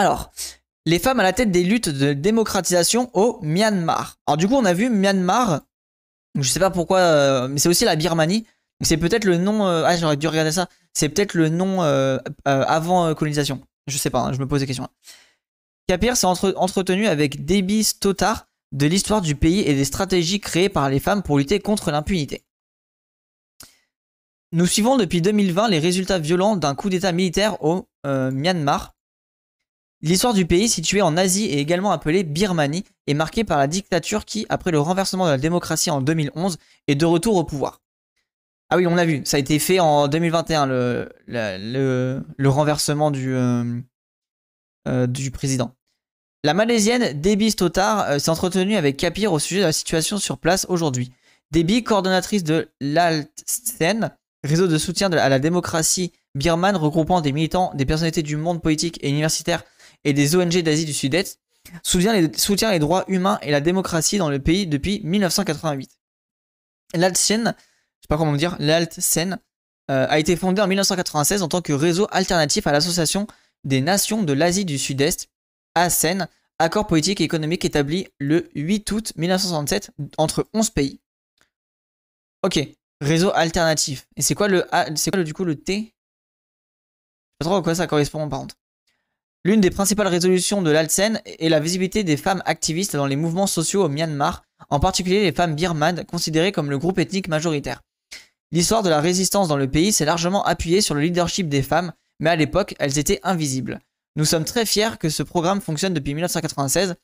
Alors, les femmes à la tête des luttes de démocratisation au Myanmar. Alors du coup, on a vu Myanmar, je sais pas pourquoi, euh, mais c'est aussi la Birmanie. C'est peut-être le nom, euh, ah j'aurais dû regarder ça, c'est peut-être le nom euh, avant colonisation. Je sais pas, hein, je me pose des questions. Hein. Kapir s'est entretenu avec Debbie Stotar de l'histoire du pays et des stratégies créées par les femmes pour lutter contre l'impunité. Nous suivons depuis 2020 les résultats violents d'un coup d'état militaire au Myanmar, L'histoire du pays, situé en Asie et également appelée Birmanie, est marquée par la dictature qui, après le renversement de la démocratie en 2011, est de retour au pouvoir. Ah oui, on l'a vu, ça a été fait en 2021, le, le, renversement du, euh, euh, du président. La Malaisienne Debbie Stotar euh, s'est entretenue avec Kapir au sujet de la situation sur place aujourd'hui. Debbie, coordonnatrice de l'ALTSEN, réseau de soutien à la démocratie birmane regroupant des militants, des personnalités du monde politique et universitaire et des ONG d'Asie du Sud-Est, soutient les, les droits humains et la démocratie dans le pays depuis 1988. L'Altsen, je sais pas comment dire, l'Altsen euh, a été fondée en 1996 en tant que réseau alternatif à l'Association des Nations de l'Asie du Sud-Est, ASEN, accord politique et économique établi le 8 août 1967 entre 11 pays. Ok, réseau alternatif. Et c'est quoi le c'est quoi du coup le T Je sais pas trop à quoi ça correspond par contre. L'une des principales résolutions de l'Alsen est la visibilité des femmes activistes dans les mouvements sociaux au Myanmar, en particulier les femmes birmanes, considérées comme le groupe ethnique majoritaire. L'histoire de la résistance dans le pays s'est largement appuyée sur le leadership des femmes, mais à l'époque, elles étaient invisibles. Nous sommes très fiers que ce programme fonctionne depuis 1996,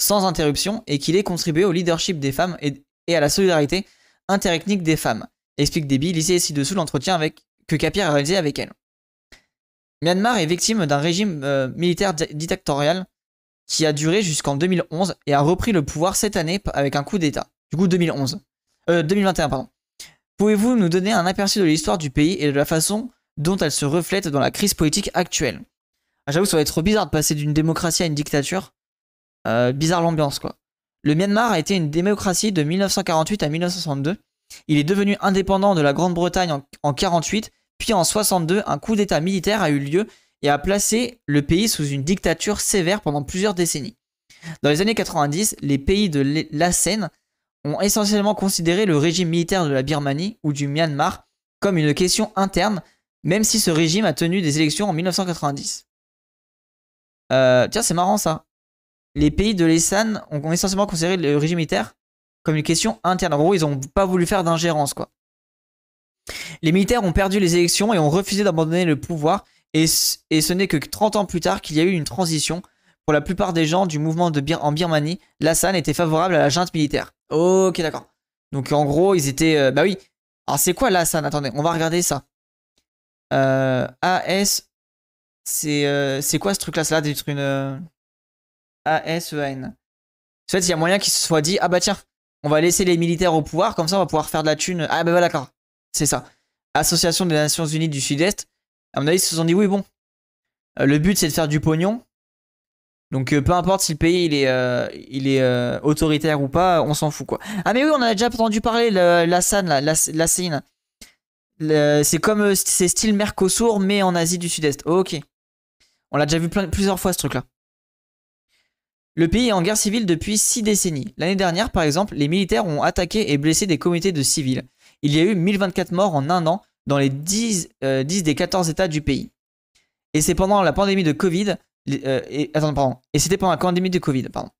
sans interruption, et qu'il ait contribué au leadership des femmes et, à la solidarité interethnique des femmes, explique Déby, lisez ci-dessous l'entretien que Capier a réalisé avec elle. Myanmar est victime d'un régime euh, militaire dictatorial qui a duré jusqu'en 2011 et a repris le pouvoir cette année avec un coup d'État. Du coup, 2011. 2021, euh, pardon. Pouvez-vous nous donner un aperçu de l'histoire du pays et de la façon dont elle se reflète dans la crise politique actuelle ah, J'avoue, ça va être trop bizarre de passer d'une démocratie à une dictature. Euh, bizarre l'ambiance, quoi. Le Myanmar a été une démocratie de 1948 à 1962. Il est devenu indépendant de la Grande-Bretagne en 1948 puis en 62, un coup d'état militaire a eu lieu et a placé le pays sous une dictature sévère pendant plusieurs décennies. Dans les années 90, les pays de l'ASEAN ont essentiellement considéré le régime militaire de la Birmanie ou du Myanmar comme une question interne, même si ce régime a tenu des élections en 1990. Euh, tiens, c'est marrant ça. Les pays de l'ASEAN ont essentiellement considéré le régime militaire comme une question interne. En gros, ils n'ont pas voulu faire d'ingérence, quoi. Les militaires ont perdu les élections et ont refusé d'abandonner le pouvoir, et, ce n'est que 30 ans plus tard qu'il y a eu une transition. Pour la plupart des gens du mouvement de en Birmanie, l'Assan était favorable à la junte militaire. Ok, d'accord. Donc en gros, ils étaient... Euh, bah oui. Alors c'est quoi l'Assan Attendez, on va regarder ça. Euh, AS... Euh, c'est quoi ce truc-là Ça a d'être une... Euh, ASEAN. En fait, il y a moyen qu'ils se soient dit, ah bah tiens, on va laisser les militaires au pouvoir, comme ça on va pouvoir faire de la thune. Ah bah, bah d'accord. C'est ça. Association des Nations Unies du Sud-Est. À mon avis, ils se sont dit oui, bon. Euh, le but, c'est de faire du pognon. Donc euh, peu importe si le pays il est, euh, il est autoritaire ou pas, on s'en fout quoi. Ah mais oui, on a déjà entendu parler, L'Assane la, la, C'est comme c'est style Mercosur mais en Asie du Sud-Est. ok. On l'a déjà vu plusieurs fois ce truc-là. Le pays est en guerre civile depuis six décennies. L'année dernière, par exemple, les militaires ont attaqué et blessé des comités de civils il y a eu 1024 morts en un an dans les 10, euh, des 14 États du pays. Et c'est pendant la pandémie de Covid. Euh, et, attends, pardon. Et c'était pendant la pandémie de Covid, pardon.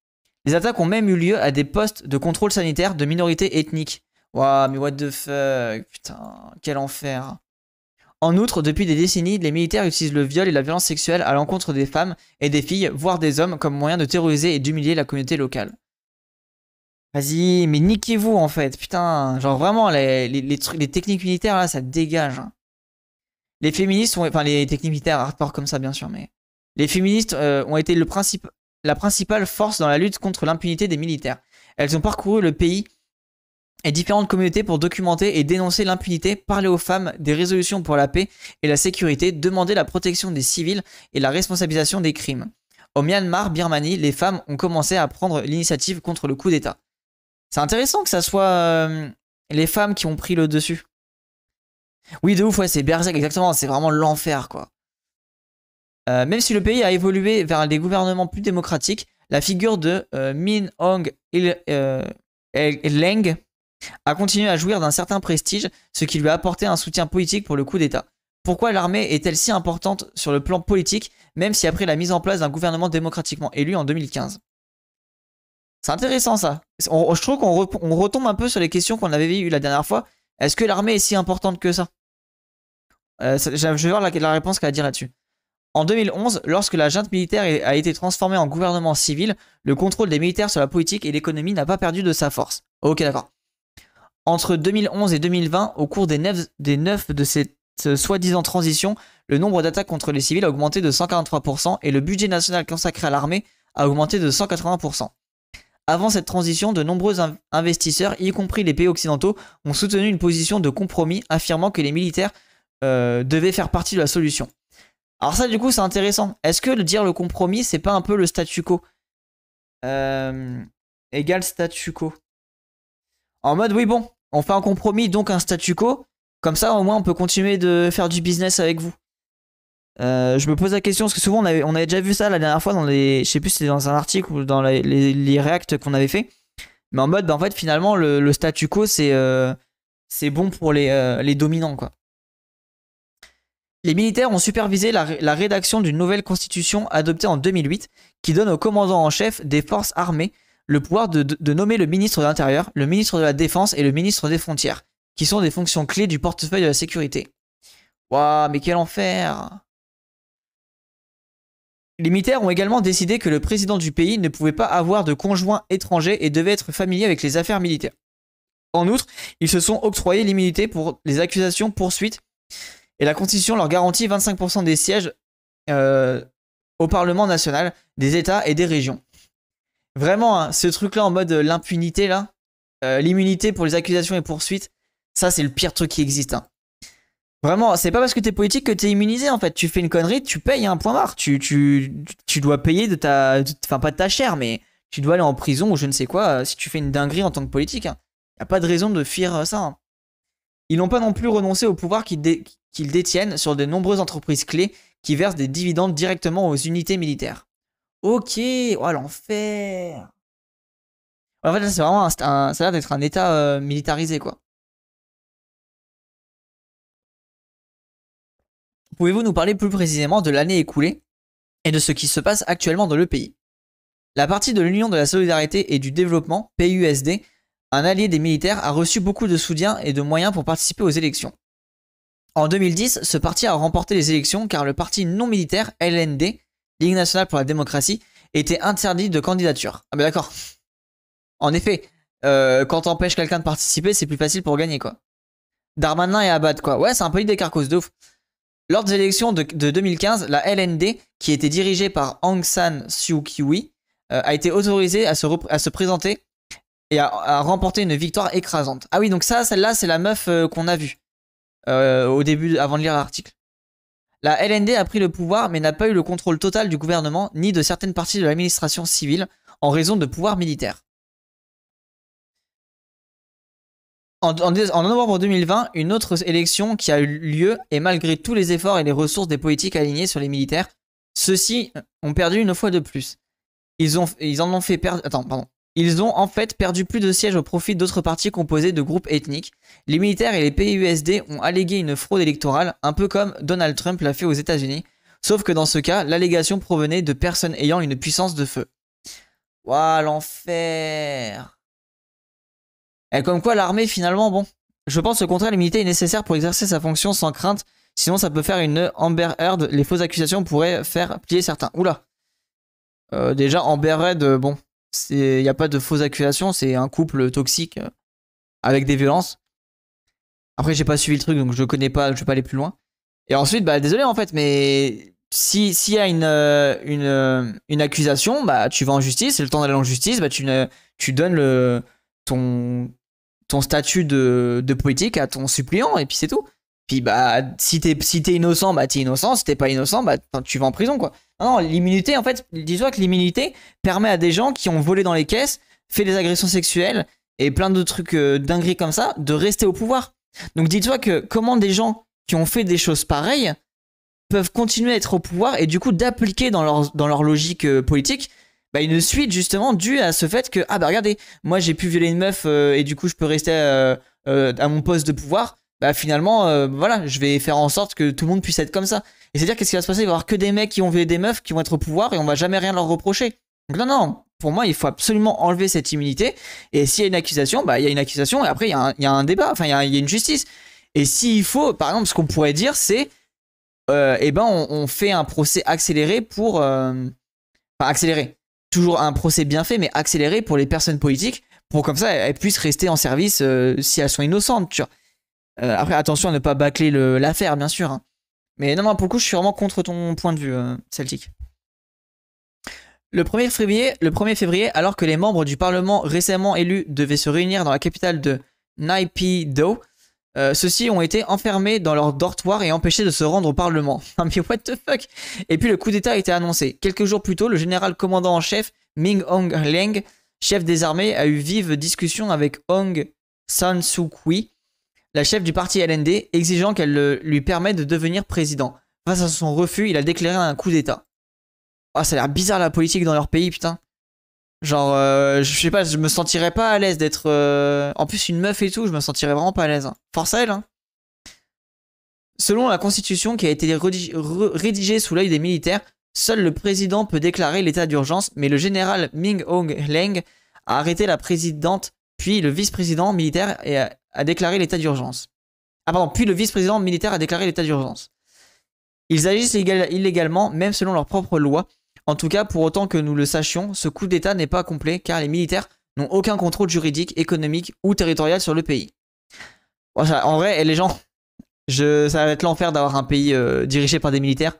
Les attaques ont même eu lieu à des postes de contrôle sanitaire de minorités ethniques. Waouh, mais what the fuck, putain, quel enfer. En outre, depuis des décennies, les militaires utilisent le viol et la violence sexuelle à l'encontre des femmes et des filles, voire des hommes, comme moyen de terroriser et d'humilier la communauté locale. Vas-y, mais niquez-vous en fait, putain. Genre vraiment, les, trucs, les techniques militaires là, ça dégage. Hein. Les féministes, ont, enfin les techniques militaires hardcore comme ça bien sûr, mais les féministes euh, ont été le principe, la principale force dans la lutte contre l'impunité des militaires. Elles ont parcouru le pays et différentes communautés pour documenter et dénoncer l'impunité, parler aux femmes des résolutions pour la paix et la sécurité, demander la protection des civils et la responsabilisation des crimes. Au Myanmar, Birmanie, les femmes ont commencé à prendre l'initiative contre le coup d'État. C'est intéressant que ça soit euh, les femmes qui ont pris le dessus. Oui, de ouf, c'est Berserk, exactement. C'est vraiment l'enfer, quoi. Euh, même si le pays a évolué vers des gouvernements plus démocratiques, la figure de euh, Min Hong Il, Leng a continué à jouir d'un certain prestige, ce qui lui a apporté un soutien politique pour le coup d'État. Pourquoi l'armée est-elle si importante sur le plan politique, même si après la mise en place d'un gouvernement démocratiquement élu en 2015 c'est intéressant ça. je trouve qu'on retombe un peu sur les questions qu'on avait eues la dernière fois. Est-ce que l'armée est si importante que ça, euh, Je vais voir la, réponse qu'elle a à dire là-dessus. En 2011, lorsque la junte militaire a été transformée en gouvernement civil, le contrôle des militaires sur la politique et l'économie n'a pas perdu de sa force. Ok, d'accord. Entre 2011 et 2020, au cours des neuf, des neuf de cette euh, soi-disant transition, le nombre d'attaques contre les civils a augmenté de 143% et le budget national consacré à l'armée a augmenté de 180%. Avant cette transition, de nombreux investisseurs, y compris les pays occidentaux, ont soutenu une position de compromis affirmant que les militaires euh, devaient faire partie de la solution. Alors ça du coup c'est intéressant. Est-ce que le dire le compromis c'est pas un peu le statu quo euh, Égal statu quo. En mode oui bon, on fait un compromis donc un statu quo. Comme ça au moins on peut continuer de faire du business avec vous. Euh, je me pose la question parce que souvent on avait, on déjà vu ça la dernière fois dans les, je sais plus si c'était dans un article ou dans les, les, qu'on avait fait, mais en mode, bah, en fait finalement le, statu quo c'est euh, bon pour euh, les, dominants quoi. Les militaires ont supervisé la, rédaction d'une nouvelle constitution adoptée en 2008 qui donne au commandant en chef des forces armées le pouvoir de, nommer le ministre de l'Intérieur, le ministre de la Défense et le ministre des Frontières, qui sont des fonctions clés du portefeuille de la sécurité. Waouh, mais quel enfer les militaires ont également décidé que le président du pays ne pouvait pas avoir de conjoint étranger et devait être familier avec les affaires militaires. En outre, ils se sont octroyés l'immunité pour les accusations, poursuites, et la Constitution leur garantit 25% des sièges euh, au Parlement national, des États et des régions. Vraiment, hein, ce truc-là en mode euh, l'impunité, là, euh, l'immunité pour les accusations et poursuites, ça c'est le pire truc qui existe. Hein. Vraiment, c'est pas parce que t'es politique que t'es immunisé en fait. Tu fais une connerie, tu payes un point mort Tu, tu, tu dois payer de ta. Enfin, pas de ta chair, mais tu dois aller en prison ou je ne sais quoi euh, si tu fais une dinguerie en tant que politique. Hein. Y a pas de raison de fuir euh, ça. Hein. Ils n'ont pas non plus renoncé au pouvoir qu'ils détiennent sur de nombreuses entreprises clés qui versent des dividendes directement aux unités militaires. Ok, oh l'enfer. En fait, c'est vraiment un, ça a l'air d'être un état euh, militarisé quoi. Pouvez-vous nous parler plus précisément de l'année écoulée et de ce qui se passe actuellement dans le pays La partie de l'Union de la solidarité et du développement, PUSD, un allié des militaires, a reçu beaucoup de soutien et de moyens pour participer aux élections. En 2010, ce parti a remporté les élections car le parti non militaire LND, Ligue nationale pour la démocratie, était interdit de candidature. Ah ben d'accord. En effet, euh, quand t'empêches quelqu'un de participer, c'est plus facile pour gagner quoi. Darmanin et Abad quoi. Ouais, c'est un peu l'idée Carcos de ouf. Lors des élections de, 2015, la LND, qui était dirigée par Aung San Suu Kyi, euh, a été autorisée à se, présenter et à, remporter une victoire écrasante. Ah oui, donc ça, celle-là, c'est la meuf euh, qu'on a vue euh, au début, avant de lire l'article. La LND a pris le pouvoir mais n'a pas eu le contrôle total du gouvernement ni de certaines parties de l'administration civile en raison de pouvoirs militaires. En, novembre 2020, une autre élection qui a eu lieu et malgré tous les efforts et les ressources des politiques alignées sur les militaires, ceux-ci ont perdu une fois de plus. Ils, ont, ils en ont fait perdre. Attends, pardon. Ils ont en fait perdu plus de sièges au profit d'autres partis composés de groupes ethniques. Les militaires et les PUSD ont allégué une fraude électorale, un peu comme Donald Trump l'a fait aux États-Unis, sauf que dans ce cas, l'allégation provenait de personnes ayant une puissance de feu. Voilà l'enfer et eh, comme quoi l'armée finalement, bon, je pense au contraire l'immunité est nécessaire pour exercer sa fonction sans crainte, sinon ça peut faire une Amber Heard, les fausses accusations pourraient faire plier certains. Oula euh, Déjà Amber Heard, euh, bon, il n'y a pas de fausses accusations, c'est un couple toxique euh, avec des violences. Après j'ai pas suivi le truc donc je connais pas, je vais pas aller plus loin. Et ensuite, bah désolé en fait, mais si s'il y a une, une, accusation, bah tu vas en justice, c'est le temps d'aller en justice, bah tu, tu donnes le ton statut de, politique à ton suppléant et puis c'est tout. Puis bah si t'es innocent bah t'es innocent, si t'es pas innocent bah tu vas en prison quoi. Non, l'immunité en fait, dis-toi que l'immunité permet à des gens qui ont volé dans les caisses, fait des agressions sexuelles et plein de trucs euh, dingueries comme ça de rester au pouvoir. Donc dis-toi que comment des gens qui ont fait des choses pareilles peuvent continuer à être au pouvoir et du coup d'appliquer dans leur logique euh, politique bah, une suite justement due à ce fait que, ah bah regardez, moi j'ai pu violer une meuf euh, et du coup je peux rester euh, euh, à mon poste de pouvoir, bah finalement, voilà, je vais faire en sorte que tout le monde puisse être comme ça. Et c'est-à-dire qu'est-ce qui va se passer Il va y avoir que des mecs qui ont violé des meufs, qui vont être au pouvoir et on va jamais rien leur reprocher. Donc non, non, pour moi, il faut absolument enlever cette immunité. Et s'il y a une accusation, bah il y a une accusation et après il y, a un, y a un débat, enfin il y, a, une justice. Et s'il faut, par exemple, ce qu'on pourrait dire, c'est, eh ben on, on, fait un procès accéléré pour... Enfin, accéléré toujours un procès bien fait, mais accéléré pour les personnes politiques, pour comme ça elles puissent rester en service euh, si elles sont innocentes, euh, après, attention à ne pas bâcler l'affaire, bien sûr. Hein. Mais non, non, pour le coup, je suis vraiment contre ton point de vue, euh, Celtic. Le 1er, février, le février, alors que les membres du Parlement récemment élus devaient se réunir dans la capitale de Naipido... Euh, ceux-ci ont été enfermés dans leur dortoir et empêchés de se rendre au Parlement. mais what the fuck Et puis le coup d'État a été annoncé. Quelques jours plus tôt, le général commandant en chef, Ming Hong Leng, chef des armées, a eu vive discussion avec Hong San Su Kyi, la chef du parti LND, exigeant qu'elle lui permette de devenir président. Face à son refus, il a déclaré un coup d'État. Ah, ça a l'air bizarre la politique dans leur pays, putain. Genre, euh, je sais pas, je me sentirais pas à l'aise d'être. Euh, en plus, une meuf et tout, je me sentirais vraiment pas à l'aise. Hein. Force à elle, hein. Selon la constitution qui a été rédigée sous l'œil des militaires, seul le président peut déclarer l'état d'urgence, mais le général Ming Hong Leng a arrêté la présidente, puis le vice-président militaire et a, déclaré l'état d'urgence. Ah pardon, puis le vice-président militaire a déclaré l'état d'urgence. Ils agissent illégalement, même selon leur propre loi. En tout cas, pour autant que nous le sachions, ce coup d'État n'est pas complet car les militaires n'ont aucun contrôle juridique, économique ou territorial sur le pays. en vrai, les gens, je, ça va être l'enfer d'avoir un pays euh, dirigé par des militaires.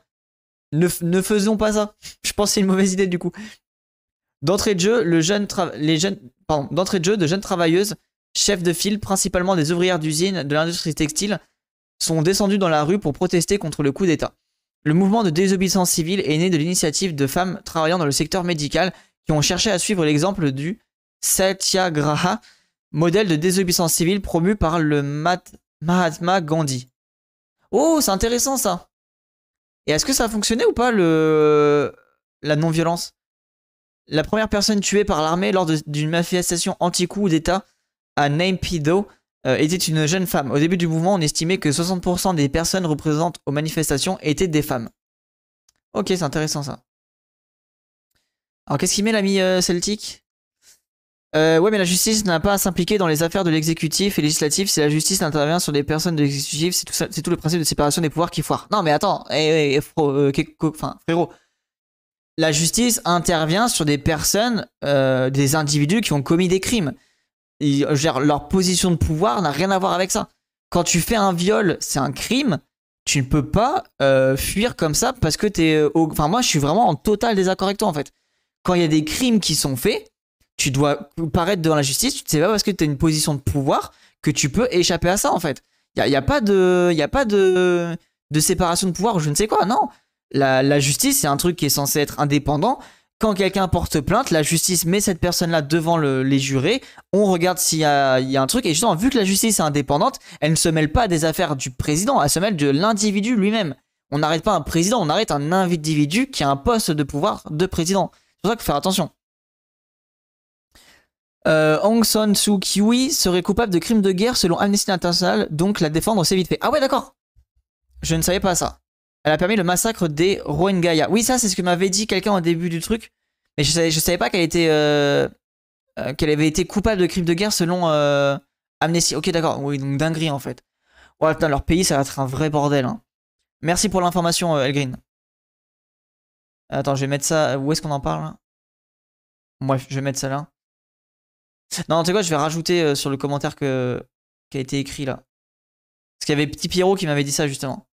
Ne, faisons pas ça. Je pense que c'est une mauvaise idée du coup. D'entrée de jeu, les jeunes, d'entrée de jeu, de jeunes travailleuses, chefs de file, principalement des ouvrières d'usines de l'industrie textile, sont descendues dans la rue pour protester contre le coup d'État. Le mouvement de désobéissance civile est né de l'initiative de femmes travaillant dans le secteur médical qui ont cherché à suivre l'exemple du Satyagraha, modèle de désobéissance civile promu par le Mahatma Gandhi. Oh, c'est intéressant ça. Et est-ce que ça a fonctionné ou pas le la non-violence La première personne tuée par l'armée lors d'une manifestation anti-coup d'État à Naimpido? Euh, était une jeune femme. Au début du mouvement, on estimait que 60% des personnes représentées aux manifestations étaient des femmes. Ok, c'est intéressant ça. Alors qu'est-ce qu'il met l'ami euh, Celtic? celtique Ouais, mais la justice n'a pas à s'impliquer dans les affaires de l'exécutif et législatif. Si la justice intervient sur des personnes de l'exécutif, c'est tout, le principe de séparation des pouvoirs qui foire. Non, mais attends, eh, eh, eh, euh, frérot, la justice intervient sur des personnes, des individus qui ont commis des crimes leur position de pouvoir n'a rien à voir avec ça. Quand tu fais un viol, c'est un crime. Tu ne peux pas euh, fuir comme ça parce que t'es. es euh, Enfin, moi, je suis vraiment en total désaccord avec toi, en fait. Quand il y a des crimes qui sont faits, tu dois paraître devant la justice. Tu ne sais pas parce que tu as une position de pouvoir que tu peux échapper à ça, en fait. Il n'y a, pas de. Il a pas de. De séparation de pouvoir ou je ne sais quoi. Non. La, la justice, c'est un truc qui est censé être indépendant quand quelqu'un porte plainte, la justice met cette personne-là devant les jurés, on regarde s'il y, a un truc, et justement, vu que la justice est indépendante, elle ne se mêle pas des affaires du président, elle se mêle de l'individu lui-même. On n'arrête pas un président, on arrête un individu qui a un poste de pouvoir de président. C'est pour ça qu'il faut faire attention. Euh, Aung San Suu Kyi serait coupable de crimes de guerre selon Amnesty International, donc la défendre c'est vite fait. Ah ouais d'accord Je ne savais pas ça. Elle a permis le massacre des Rohingyas. Oui, ça, c'est ce que m'avait dit quelqu'un au début du truc. Mais je savais, savais pas qu'elle était euh, euh, qu'elle avait été coupable de crimes de guerre selon euh, Amnesty. Ok, d'accord. Oui, donc dinguerie en fait. Ouais, oh, putain, leur pays, ça va être un vrai bordel. Hein. Merci pour l'information, euh, Elgreen. Attends, je vais mettre ça. Où est-ce qu'on en parle Bref, je vais mettre ça là. Non, tu sais quoi je vais rajouter euh, sur le commentaire que... qui a été écrit là. Parce qu'il y avait Petit Pierrot qui m'avait dit ça justement.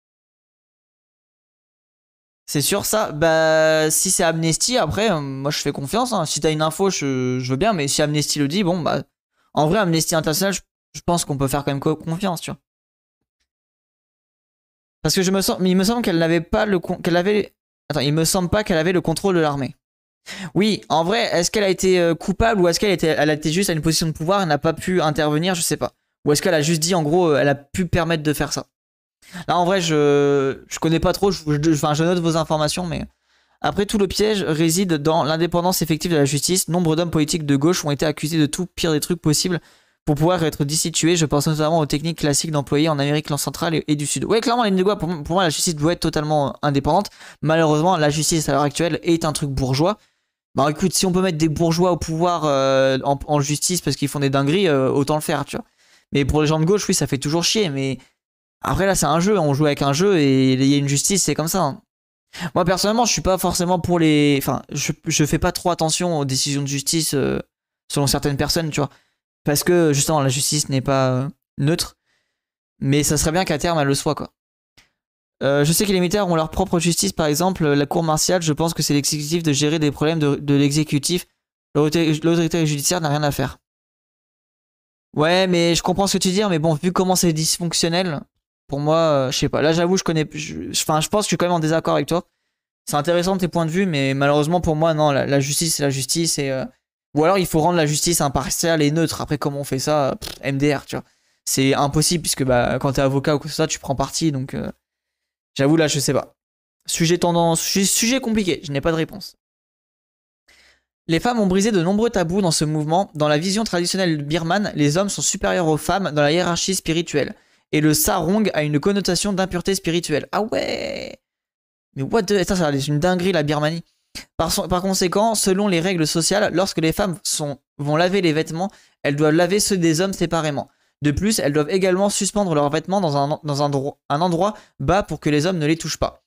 C'est sûr ça. Bah si c'est Amnesty, après, euh, moi je fais confiance. Hein. Si t'as une info, je, veux bien. Mais si Amnesty le dit, bon bah en vrai Amnesty International, je, pense qu'on peut faire quand même confiance, tu vois. Parce que je me sens, il me semble qu'elle n'avait pas le qu'elle avait. Attends, il me semble pas qu'elle avait le contrôle de l'armée. Oui, en vrai, est-ce qu'elle a été euh, coupable ou est-ce qu'elle était, elle a été juste à une position de pouvoir et n'a pas pu intervenir, je sais pas. Ou est-ce qu'elle a juste dit en gros, euh, elle a pu permettre de faire ça. Là, en vrai, je, je connais pas trop, je, enfin, je note vos informations, mais. Après tout, le piège réside dans l'indépendance effective de la justice. Nombre d'hommes politiques de gauche ont été accusés de tout pire des trucs possibles pour pouvoir être dissitués. Je pense notamment aux techniques classiques d'employés en Amérique centrale et, du Sud. Ouais clairement, les ligne pour, pour moi, la justice doit être totalement indépendante. Malheureusement, la justice à l'heure actuelle est un truc bourgeois. Bah écoute, si on peut mettre des bourgeois au pouvoir euh, en, justice parce qu'ils font des dingueries, euh, autant le faire, tu vois. Mais pour les gens de gauche, oui, ça fait toujours chier, mais après là c'est un jeu, on joue avec un jeu et il y a une justice, c'est comme ça. Hein. Moi personnellement je suis pas forcément pour les... Enfin je, fais pas trop attention aux décisions de justice euh, selon certaines personnes, tu vois. Parce que justement la justice n'est pas euh, neutre. Mais ça serait bien qu'à terme elle le soit quoi. Euh, je sais que les militaires ont leur propre justice, par exemple, la cour martiale, je pense que c'est l'exécutif de gérer des problèmes de, de l'exécutif. L'autorité judiciaire n'a rien à faire. Ouais, mais je comprends ce que tu dis, hein, mais bon, vu comment c'est dysfonctionnel, pour moi, euh, je sais pas. Là, j'avoue, je connais. enfin, je pense que je suis quand même en désaccord avec toi. C'est intéressant tes points de vue, mais malheureusement pour moi, non. La, justice, c'est la justice. Euh, ou alors, il faut rendre la justice impartiale et neutre. Après, comment on fait ça MDR, tu vois. C'est impossible puisque bah, quand t'es avocat ou quoi que ce tu prends parti. Donc, euh, j'avoue, là, je sais pas. Sujet tendance, sujet compliqué. Je n'ai pas de réponse. Les femmes ont brisé de nombreux tabous dans ce mouvement. Dans la vision traditionnelle birmane, les hommes sont supérieurs aux femmes dans la hiérarchie spirituelle. Et le sarong a une connotation d'impureté spirituelle. Ah ouais Mais what the... Ça, c'est une dinguerie la Birmanie. Par, conséquent, selon les règles sociales, lorsque les femmes vont laver les vêtements, elles doivent laver ceux des hommes séparément. De plus, elles doivent également suspendre leurs vêtements dans un, endroit bas pour que les hommes ne les touchent pas.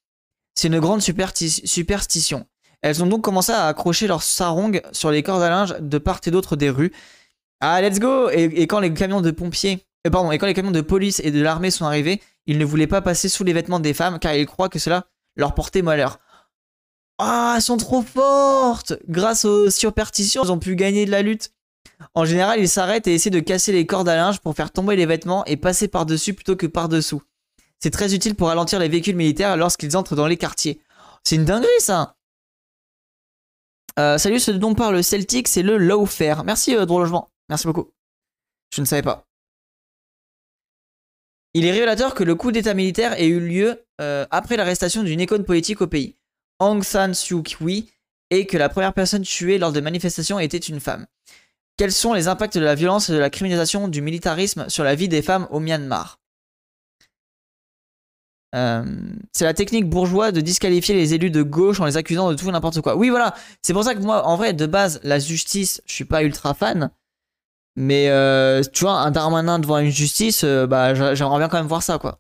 C'est une grande superstition. Elles ont donc commencé à accrocher leurs sarongs sur les cordes à linge de part et d'autre des rues. Ah, let's go et, quand les camions de pompiers euh, pardon, et quand les camions de police et de l'armée sont arrivés, ils ne voulaient pas passer sous les vêtements des femmes car ils croient que cela leur portait malheur. Ah, elles sont trop fortes Grâce aux superstitions, ils ont pu gagner de la lutte. En général, ils s'arrêtent et essaient de casser les cordes à linge pour faire tomber les vêtements et passer par-dessus plutôt que par-dessous. C'est très utile pour ralentir les véhicules militaires lorsqu'ils entrent dans les quartiers. C'est une dinguerie ça euh, Salut, ce dont parle Celtic, c'est le Low lawfare. Merci, euh, Logement. Merci beaucoup. Je ne savais pas. Il est révélateur que le coup d'état militaire ait eu lieu euh, après l'arrestation d'une icône politique au pays, Aung San Suu Kyi, et que la première personne tuée lors de manifestations était une femme. Quels sont les impacts de la violence et de la criminalisation du militarisme sur la vie des femmes au Myanmar euh, c'est la technique bourgeoise de disqualifier les élus de gauche en les accusant de tout n'importe quoi. Oui, voilà. C'est pour ça que moi, en vrai, de base, la justice, je suis pas ultra fan. Mais euh, tu vois, un Darmanin devant une justice, euh, bah, j'aimerais bien quand même voir ça, quoi.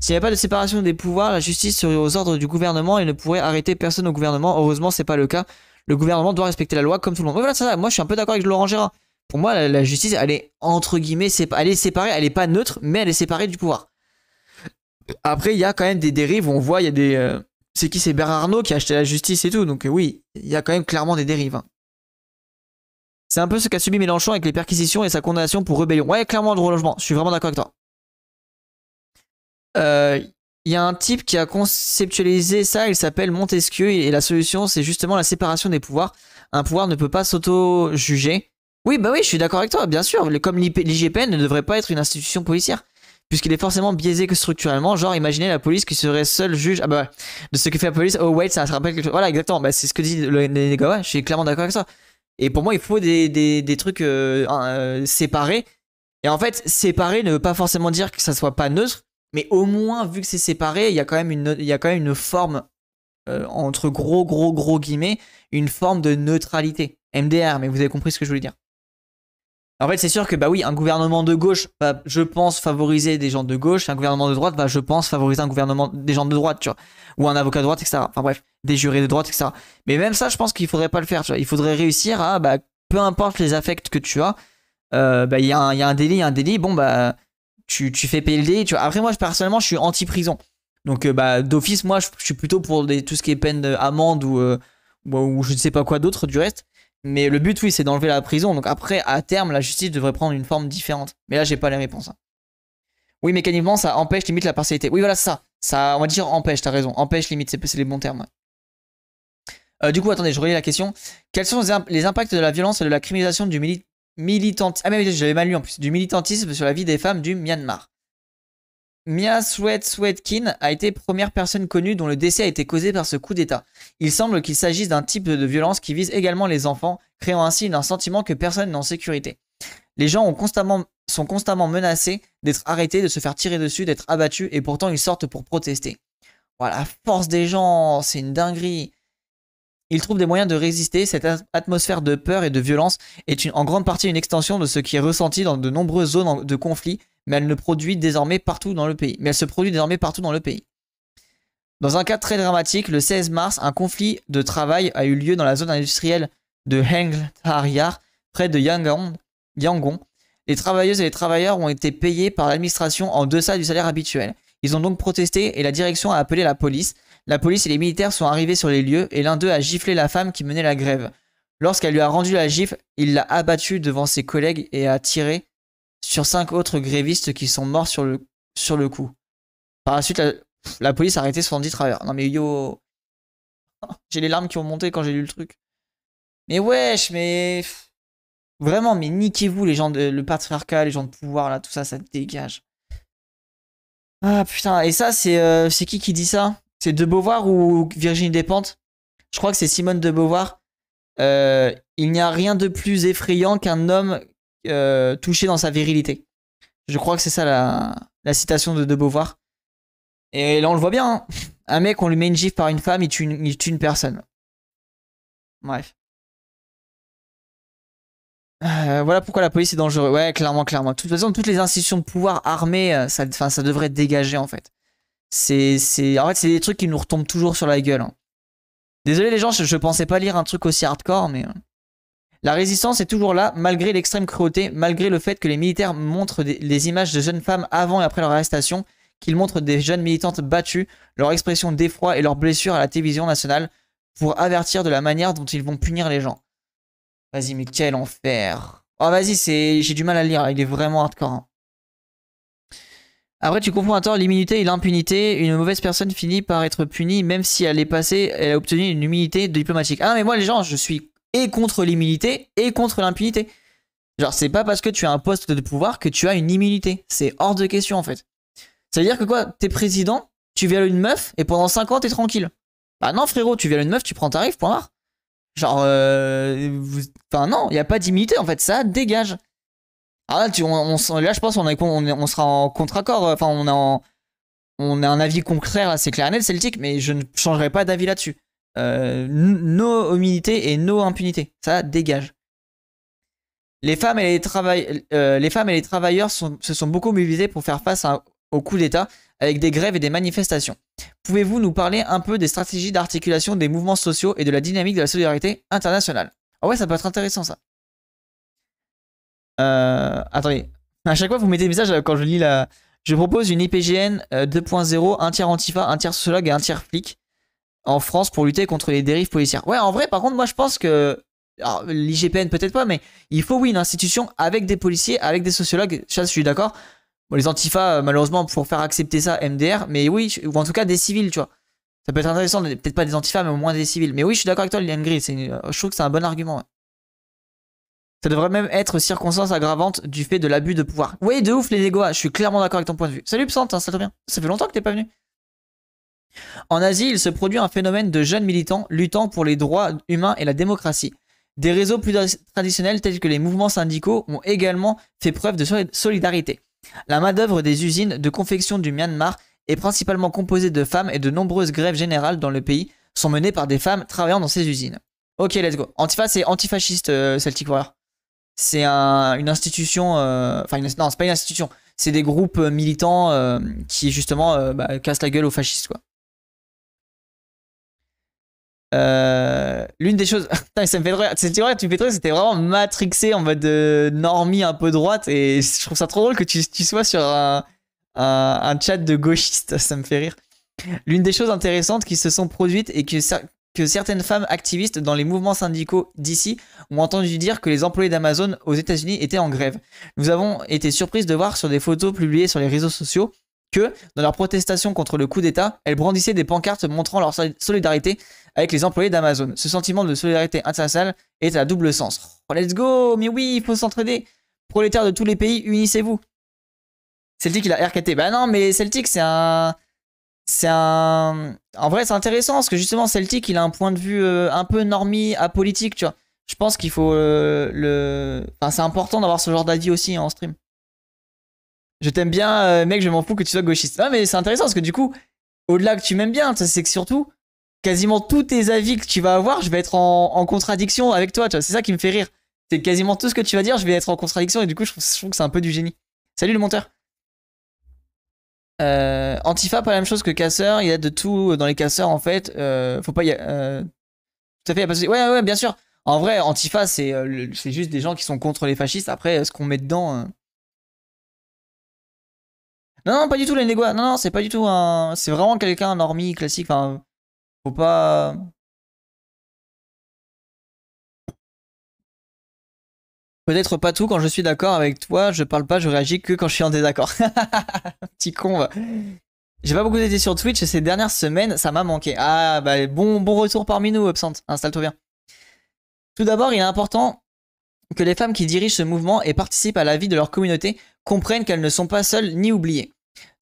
S'il n'y avait pas de séparation des pouvoirs, la justice serait aux ordres du gouvernement et ne pourrait arrêter personne au gouvernement. Heureusement, c'est pas le cas. Le gouvernement doit respecter la loi comme tout le monde. ça, moi je suis un peu d'accord avec Laurent Gérard. Pour moi, la, justice, elle est entre guillemets, elle est séparée, elle est pas neutre, mais elle est séparée du pouvoir. Après, il y a quand même des dérives, on voit, il y a des. Euh, c'est qui C'est Bernard Arnault qui a acheté la justice et tout, donc oui, il y a quand même clairement des dérives. Hein. C'est un peu ce qu'a subi Mélenchon avec les perquisitions et sa condamnation pour rébellion. Ouais, clairement, de logement, Je suis vraiment d'accord avec toi. Euh, il y a un type qui a conceptualisé ça. Il s'appelle Montesquieu. Et la solution, c'est justement la séparation des pouvoirs. Un pouvoir ne peut pas s'auto-juger. Oui, bah oui, je suis d'accord avec toi, bien sûr. Comme l'IGPN ne devrait pas être une institution policière puisqu'il est forcément biaisé que structurellement. Genre, imaginez la police qui serait seule juge ah bah, de ce que fait la police. Oh, wait, ça se rappelle quelque chose. Voilà, exactement. Bah, c'est ce que dit le Ouais, Je suis clairement d'accord avec ça. Et pour moi, il faut des, trucs euh, euh, séparés. Et en fait, séparé ne veut pas forcément dire que ça soit pas neutre, mais au moins, vu que c'est séparé, il y, a quand même une, y a quand même une forme, euh, entre gros, gros, gros guillemets, une forme de neutralité. MDR, mais vous avez compris ce que je voulais dire. En fait, c'est sûr que bah oui, un gouvernement de gauche va, je pense, favoriser des gens de gauche, un gouvernement de droite va, je pense, favoriser un gouvernement des gens de droite, tu vois, ou un avocat de droite, etc. Enfin bref, des jurés de droite, etc. Mais même ça, je pense qu'il faudrait pas le faire, tu vois. Il faudrait réussir à, bah, peu importe les affects que tu as, euh, bah il y, a un délit, y a un délit, bon bah tu, tu fais payer le délit, tu vois. Après moi, personnellement, je suis anti-prison. Donc euh, bah d'office, moi, je, suis plutôt pour des, tout ce qui est peine d'amende ou, euh, ou, ou je ne sais pas quoi d'autre du reste. Mais le but, oui, c'est d'enlever la prison. Donc après, à terme, la justice devrait prendre une forme différente. Mais là, j'ai pas la réponse. Hein. Oui, mécaniquement, ça empêche limite la partialité. Oui, voilà, ça. Ça, on va dire empêche, t'as raison. Empêche limite, c'est les bons termes. Euh, du coup, attendez, je relis la question. Quels sont les, impacts de la violence et de la criminalisation du ah, mal lu en plus. Du militantisme sur la vie des femmes du Myanmar. Mia Swetkin a été première personne connue dont le décès a été causé par ce coup d'État. Il semble qu'il s'agisse d'un type de violence qui vise également les enfants, créant ainsi un sentiment que personne n'est en sécurité. Les gens sont constamment menacés d'être arrêtés, de se faire tirer dessus, d'être abattus, et pourtant ils sortent pour protester. Voilà, force des gens, c'est une dinguerie. Il trouve des moyens de résister. Cette atmosphère de peur et de violence est en grande partie une extension de ce qui est ressenti dans de nombreuses zones de conflit, mais elle ne produit désormais partout dans le pays. Mais elle se produit désormais partout dans le pays. Dans un cas très dramatique, le 16 mars, un conflit de travail a eu lieu dans la zone industrielle de Henglharyar, près de Yangon, Yangon. Les travailleuses et les travailleurs ont été payés par l'administration en deçà du salaire habituel. Ils ont donc protesté et la direction a appelé la police. La police et les militaires sont arrivés sur les lieux et l'un d'eux a giflé la femme qui menait la grève. Lorsqu'elle lui a rendu la gifle, il l'a abattue devant ses collègues et a tiré sur cinq autres grévistes qui sont morts sur le, sur le coup. Par la suite, la, police a arrêté 70 travailleurs. Non mais yo... J'ai les larmes qui ont monté quand j'ai lu le truc. Mais wesh, mais... Vraiment, mais niquez-vous les gens de le patriarcat, les gens de pouvoir, là, tout ça, ça dégage. Ah putain, et ça, c'est euh, c'est qui qui dit ça c'est de Beauvoir ou Virginie Despentes Je crois que c'est Simone de Beauvoir. Euh, il n'y a rien de plus effrayant qu'un homme euh, touché dans sa virilité. Je crois que c'est ça la, citation de De Beauvoir. Et là, on le voit bien. Hein. Un mec, on lui met une gifle par une femme, il tue une, une personne. Bref. Euh, voilà pourquoi la police est dangereuse. Ouais, clairement, clairement. De toute façon, toutes les institutions de pouvoir armées, ça, ça devrait être dégagé en fait. C'est, en fait, c'est des trucs qui nous retombent toujours sur la gueule. Hein. Désolé les gens, je, pensais pas lire un truc aussi hardcore, mais... Euh, la résistance est toujours là, malgré l'extrême cruauté, malgré le fait que les militaires montrent des, les images de jeunes femmes avant et après leur arrestation, qu'ils montrent des jeunes militantes battues, leur expression d'effroi et leurs blessures à la télévision nationale pour avertir de la manière dont ils vont punir les gens. Vas-y, mais quel enfer. Oh, vas-y, c'est... j'ai du mal à lire, il est vraiment hardcore. Hein. Après, tu comprends à tort l'immunité et l'impunité. Une mauvaise personne finit par être punie, même si elle est passée, elle a obtenu une immunité diplomatique. Ah mais moi, les gens, je suis et contre l'immunité et contre l'impunité. Genre, c'est pas parce que tu as un poste de pouvoir que tu as une immunité. C'est hors de question, en fait. Ça veut dire que quoi T'es président, tu violes une meuf et pendant 5 ans, t'es tranquille. Bah non, frérot, tu violes une meuf, tu prends ta rive, point barre. Genre, euh, enfin non, il a pas d'immunité en fait, ça dégage. Ah, là, on, là je pense qu'on sera en contre-accord, euh, enfin on a, un avis contraire C'est clair et net Celtic, mais je ne changerai pas d'avis là-dessus. Euh, nos humilités et nos impunités, ça dégage. Les femmes et les, euh, les, femmes et les travailleurs se sont beaucoup mobilisés pour faire face au coup d'État avec des grèves et des manifestations. Pouvez-vous nous parler un peu des stratégies d'articulation des mouvements sociaux et de la dynamique de la solidarité internationale Ah ouais, ça peut être intéressant ça. Euh, attendez. À chaque fois, vous mettez des messages euh, quand je lis la. Je propose une IPGN 2.0, euh, un tiers antifa, un tiers sociologue et un tiers flic en France pour lutter contre les dérives policières. Ouais, en vrai, par contre, moi, je pense que. l'IGPN, peut-être pas, mais il faut, oui, une institution avec des policiers, avec des sociologues. Ça, je suis d'accord. Bon, les antifa, euh, malheureusement, pour faire accepter ça, MDR, mais oui, ou en tout cas des civils, tu vois. Ça peut être intéressant, peut-être pas des antifa, mais au moins des civils. Mais oui, je suis d'accord avec toi, Liane Gris. Je trouve que c'est un bon argument devrait même être circonstance aggravante du fait de l'abus de pouvoir. Oui, de ouf les dégois, je suis clairement d'accord avec ton point de vue. Salut Psante, hein, ça te bien. Ça fait longtemps que t'es pas venu. En Asie, il se produit un phénomène de jeunes militants luttant pour les droits humains et la démocratie. Des réseaux plus traditionnels tels que les mouvements syndicaux ont également fait preuve de solidarité. La main-d'œuvre des usines de confection du Myanmar est principalement composée de femmes et de nombreuses grèves générales dans le pays sont menées par des femmes travaillant dans ces usines. Ok, let's go. Antifa, et antifasciste euh, Celtic Warrior c'est un, une institution, euh, enfin non, c'est pas une institution, c'est des groupes euh, militants euh, qui justement bah, cassent la gueule aux fascistes quoi. L'une des choses, ça me fait drôle, tu tu fais c'était vraiment matrixé en mode normie un peu droite et je trouve ça trop drôle que tu, sois sur un, un, chat de gauchiste, ça me fait rire. L'une des choses intéressantes qui se sont produites et que, que certaines femmes activistes dans les mouvements syndicaux d'ici ont entendu dire que les employés d'Amazon aux États-Unis étaient en grève. Nous avons été surprises de voir sur des photos publiées sur les réseaux sociaux que, dans leur protestation contre le coup d'État, elles brandissaient des pancartes montrant leur solidarité avec les employés d'Amazon. Ce sentiment de solidarité internationale est à double sens. Oh, let's go Mais oui, il faut s'entraider Prolétaires de tous les pays, unissez-vous Celtic, il a RKT. Bah non, mais Celtic, c'est un c'est un. En vrai, c'est intéressant parce que justement, Celtic, il a un point de vue euh, un peu normie, apolitique, tu vois. Je pense qu'il faut euh, le. Enfin, c'est important d'avoir ce genre d'avis aussi en stream. Je t'aime bien, euh, mec, je m'en fous que tu sois gauchiste. Non, mais c'est intéressant parce que du coup, au-delà que tu m'aimes bien, c'est que surtout, quasiment tous tes avis que tu vas avoir, je vais être en, contradiction avec toi, tu vois. C'est ça qui me fait rire. C'est quasiment tout ce que tu vas dire, je vais être en contradiction et du coup, je trouve que c'est un peu du génie. Salut le monteur. Euh, Antifa, pas la même chose que casseur. Il y a de tout dans les casseurs en fait. Euh, faut pas y. Euh, tout à fait, Ouais, ouais, bien sûr. En vrai, Antifa, c'est euh, c'est juste des gens qui sont contre les fascistes. Après, euh, ce qu'on met dedans. Hein. Non, non, pas du tout les Non, non, c'est pas du tout un. C'est vraiment quelqu'un hormis classique. Enfin, faut pas. Peut-être pas tout quand je suis d'accord avec toi, je parle pas, je réagis que quand je suis en désaccord. Petit con. J'ai pas beaucoup été sur Twitch ces dernières semaines, ça m'a manqué. Ah bah bon, bon retour parmi nous, Absente, installe-toi bien. Tout d'abord, il est important que les femmes qui dirigent ce mouvement et participent à la vie de leur communauté comprennent qu'elles ne sont pas seules ni oubliées.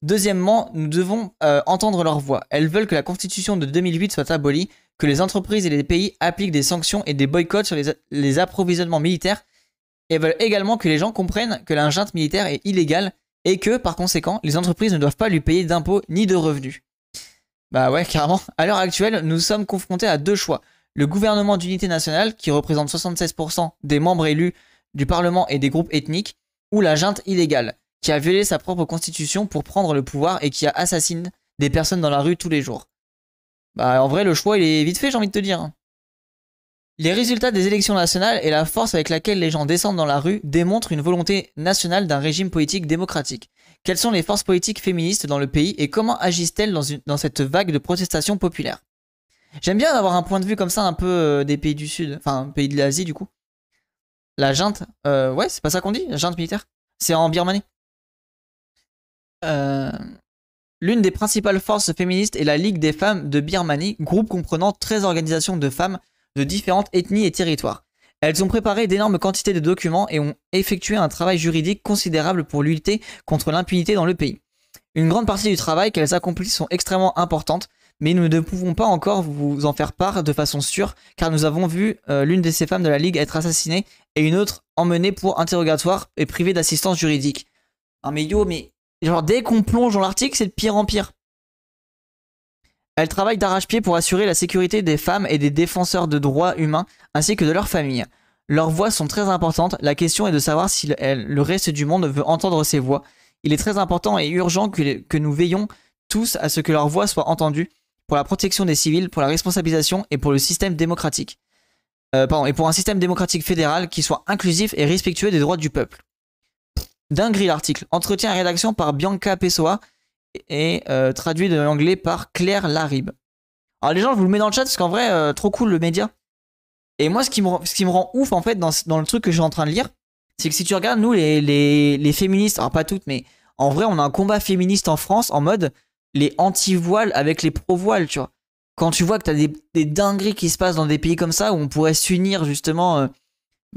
Deuxièmement, nous devons euh, entendre leur voix. Elles veulent que la constitution de 2008 soit abolie, que les entreprises et les pays appliquent des sanctions et des boycotts sur les approvisionnements militaires et veulent également que les gens comprennent que la junte militaire est illégale et que, par conséquent, les entreprises ne doivent pas lui payer d'impôts ni de revenus. Bah ouais, carrément. À l'heure actuelle, nous sommes confrontés à deux choix. Le gouvernement d'unité nationale, qui représente 76% des membres élus du Parlement et des groupes ethniques, ou la junte illégale, qui a violé sa propre constitution pour prendre le pouvoir et qui assassine des personnes dans la rue tous les jours. Bah en vrai, le choix, il est vite fait, j'ai envie de te dire. Hein. Les résultats des élections nationales et la force avec laquelle les gens descendent dans la rue démontrent une volonté nationale d'un régime politique démocratique. Quelles sont les forces politiques féministes dans le pays et comment agissent-elles dans, cette vague de protestation populaire J'aime bien avoir un point de vue comme ça un peu euh, des pays du Sud, enfin pays de l'Asie du coup. La junte, euh, ouais, c'est pas ça qu'on dit, la junte militaire C'est en Birmanie. Euh, l'une des principales forces féministes est la Ligue des femmes de Birmanie, groupe comprenant 13 organisations de femmes de différentes ethnies et territoires. Elles ont préparé d'énormes quantités de documents et ont effectué un travail juridique considérable pour lutter contre l'impunité dans le pays. Une grande partie du travail qu'elles accomplissent sont extrêmement importantes, mais nous ne pouvons pas encore vous en faire part de façon sûre, car nous avons vu euh, l'une de ces femmes de la Ligue être assassinée et une autre emmenée pour interrogatoire et privée d'assistance juridique. Ah mais yo, mais genre dès qu'on plonge dans l'article, c'est de pire en pire. Elle travaille d'arrache-pied pour assurer la sécurité des femmes et des défenseurs de droits humains ainsi que de leurs familles. Leurs voix sont très importantes, la question est de savoir si le reste du monde veut entendre ces voix. Il est très important et urgent que, nous veillons tous à ce que leurs voix soient entendues pour la protection des civils, pour la responsabilisation et pour le système démocratique. Euh, pardon, et pour un système démocratique fédéral qui soit inclusif et respectueux des droits du peuple. Dinguerie l'article. Entretien et rédaction par Bianca Pessoa, et euh, traduit de l'anglais par Claire Larib. Alors les gens, je vous le mets dans le chat parce qu'en vrai, euh, trop cool le média. Et moi, ce qui me, rend, ce qui me rend ouf en fait dans, le truc que je suis en train de lire, c'est que si tu regardes, nous, les, féministes, alors pas toutes, mais en vrai, on a un combat féministe en France en mode les anti-voiles avec les pro-voiles, tu vois. Quand tu vois que t'as des, des dingueries qui se passent dans des pays comme ça où on pourrait s'unir justement euh,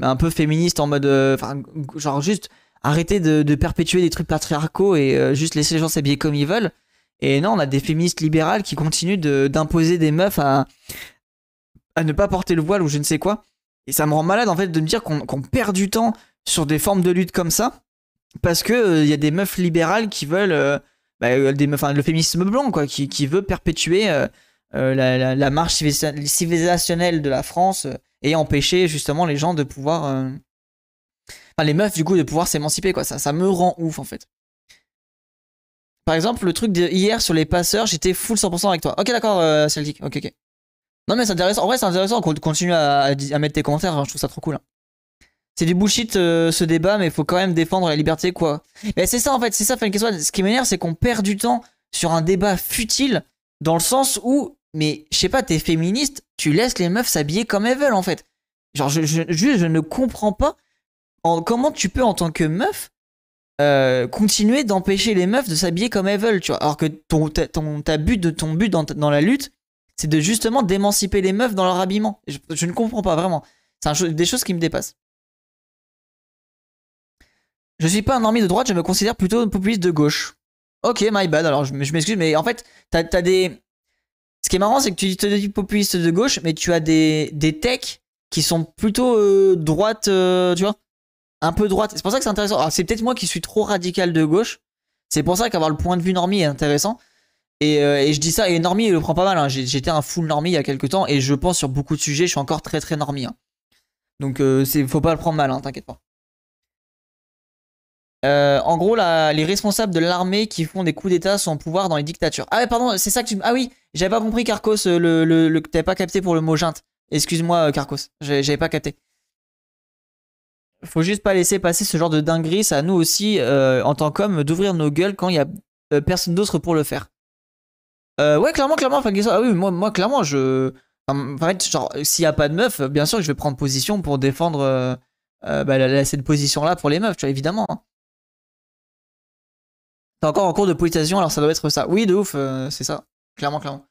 un peu féministe en mode. Enfin, genre juste arrêter de, perpétuer des trucs patriarcaux et euh, juste laisser les gens s'habiller comme ils veulent. Et non, on a des féministes libérales qui continuent d'imposer des meufs à, ne pas porter le voile ou je ne sais quoi. Et ça me rend malade en fait de me dire qu'on perd du temps sur des formes de lutte comme ça parce que il euh, y a des meufs libérales qui veulent euh, bah, enfin, le féminisme blanc quoi, qui, veut perpétuer la, la, marche civilisationnelle de la France et empêcher justement les gens de pouvoir Enfin, les meufs, du coup, de pouvoir s'émanciper, quoi. Ça, ça me rend ouf, en fait. Par exemple, le truc d'hier sur les passeurs, j'étais full 100% avec toi. Ok, d'accord, euh, Celtic. Ok, ok. Non, mais c'est intéressant. En vrai, c'est intéressant qu'on continue à, mettre tes commentaires. Hein. Je trouve ça trop cool. Hein. C'est du bullshit euh, ce débat, mais il faut quand même défendre la liberté, quoi. Mais c'est ça, en fait. C'est ça, question Ce qui m'énerve, c'est qu'on perd du temps sur un débat futile dans le sens où, mais je sais pas, t'es féministe, tu laisses les meufs s'habiller comme elles veulent, en fait. Genre, je ne comprends pas comment tu peux en tant que meuf euh, continuer d'empêcher les meufs de s'habiller comme elles veulent, tu vois. Alors que ton, but de ton but dans, la lutte, c'est de justement d'émanciper les meufs dans leur habillement. Je, ne comprends pas vraiment. C'est des choses qui me dépassent. Je suis pas un ami de droite, je me considère plutôt populiste de gauche. Ok, my bad, alors je, m'excuse, mais en fait, t'as as des. Ce qui est marrant, c'est que tu te dis populiste de gauche, mais tu as des, des techs qui sont plutôt euh, droite, euh, tu vois un peu droite. C'est pour ça que c'est intéressant. Ah, c'est peut-être moi qui suis trop radical de gauche. C'est pour ça qu'avoir le point de vue normie est intéressant. Et, euh, je dis ça, et normie, il le prend pas mal. Hein. j'étais un full normie il y a quelques temps, et je pense sur beaucoup de sujets, je suis encore très très normie. Hein. Donc, euh, faut pas le prendre mal, hein, t'inquiète pas. Euh, en gros, les responsables de l'armée qui font des coups d'État sont au pouvoir dans les dictatures. Ah pardon, c'est ça que tu... Ah oui, j'avais pas compris, Carcos, le, le, t'avais pas capté pour le mot junte. Excuse-moi, Carcos, j'avais pas capté faut juste pas laisser passer ce genre de dinguerie. C'est à nous aussi, euh, en tant qu'hommes, d'ouvrir nos gueules quand il y a euh, personne d'autre pour le faire. Euh, ouais, clairement, clairement. Enfin, ah oui, moi, moi, clairement, je. En fait, genre, s'il y a pas de meuf, bien sûr que je vais prendre position pour défendre bah, cette position-là pour les meufs, tu vois, évidemment. Hein. T'es encore en cours de politisation, alors ça doit être ça. Oui, de ouf, c'est ça. Clairement, clairement.